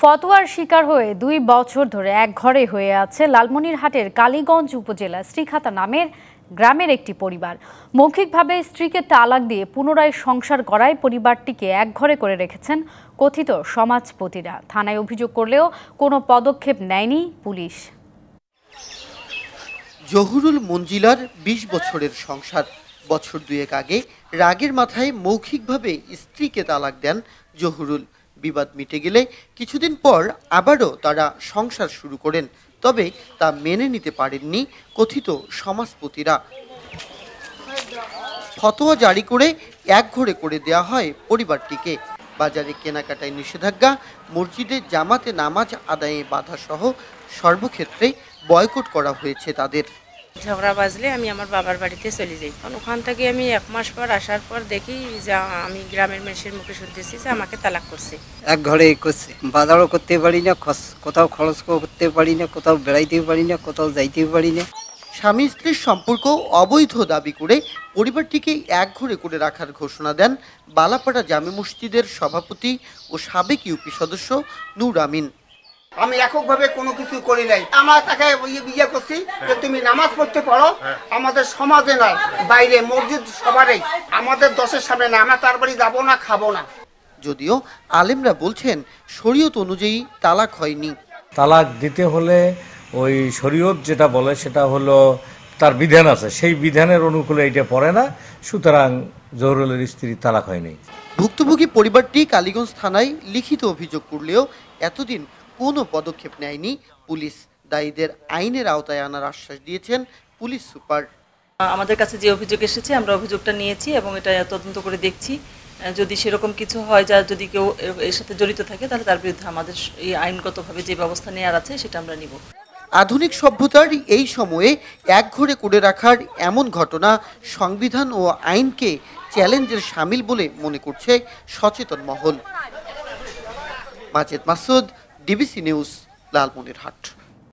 ফতোয়ার শিকার হয়ে দুই বছর ধরে এক ঘরে হয়ে আছে লালমনিরহাটের কালীগঞ্জ উপজেলা শ্রীখাতা নামের গ্রামের একটি পরিবার মৌখিকভাবে স্ত্রীকে তালাক দিয়ে পুনরায় সংসার করায় পরিবারটিকে একঘরে করে রেখেছেন কথিত সমাজপতিরা থানায় অভিযোগ করলেও কোনো পদক্ষেপ নেয়নি পুলিশ জহুরুল মঞ্জিলার ২০ বছরের সংসার বছর দুয়েক আগে রাগের মাথায় মৌখিকভাবে স্ত্রীকে তালাক দেন জহুরুল বিবাদ মিটে গেলে কিছুদিন পর আবারও তারা সংসার শুরু করেন তবে তা মেনে নিতে পারেননি কথিত সমাজপতিরা ফতোয়া জারি করে ঘরে করে দেয়া হয় পরিবারটিকে বাজারে কেনাকাটায় নিষেধাজ্ঞা মসজিদে জামাতে নামাজ আদায়ে বাধাসহ সর্বক্ষেত্রে বয়কট করা হয়েছে তাদের ঝগড়া বাজলে আমি আমার বাবার বাড়িতে চলে যাই কারণ ওখান থেকে আমি এক মাস পর আসার পর দেখি যে আমি গ্রামের মানুষের মুখে শুনতেছি যে আমাকে তালাক করছে এক ঘরে করছে বাজারও করতে পারি না কোথাও খরচ করতে পারি না কোথাও বেড়াইতে পারি না কোথাও যাইতে পারি না স্বামী স্ত্রীর সম্পর্ক অবৈধ দাবি করে পরিবারটিকে ঘরে করে রাখার ঘোষণা দেন বালাপাড়া জামে মসজিদের সভাপতি ও সাবেক ইউপি সদস্য নূর আমিন আমি এককভাবে কোনো কিছু করি নাই আমার তাকে বিয়ে ইয়ে করছি যে তুমি নামাজ পড়তে পারো হ্যাঁ। আমাদের সমাজে নয় বাইরে মসজিদ সবারই আমাদের দশের সামনে না আমরা তার বাড়ি যাবো না খাবো না যদিও আলেমরা বলছেন শরীয়ত অনুযায়ী তালাক হয়নি তালাক দিতে হলে ওই শরীয়ত যেটা বলে সেটা হলো তার বিধান আছে সেই বিধানের অনুকূলে এটা পড়ে না সুতরাং জহরুলের স্ত্রী তালাক হয়নি ভুক্তভোগী পরিবারটি কালীগঞ্জ থানায় লিখিত অভিযোগ করলেও এতদিন কোনো পদক্ষেপ নেয়নি পুলিশ দায়ীদের আইনের আওতায় আনার আশ্বাস দিয়েছেন পুলিশ সুপার আমাদের কাছে যে অভিযোগ এসেছে আমরা অভিযোগটা নিয়েছি এবং এটা তদন্ত করে দেখছি যদি সেরকম কিছু হয় যা যদি কেউ এর সাথে জড়িত থাকে তাহলে তার বিরুদ্ধে আমাদের এই আইনগতভাবে যে ব্যবস্থা নেওয়ার আছে সেটা আমরা নিব আধুনিক সভ্যতার এই সময়ে একঘরে করে রাখার এমন ঘটনা সংবিধান ও আইনকে চ্যালেঞ্জের সামিল বলে মনে করছে সচেতন মহল মাজেদ মাসুদ ডিবিসি নিউজ লালমনিরহাট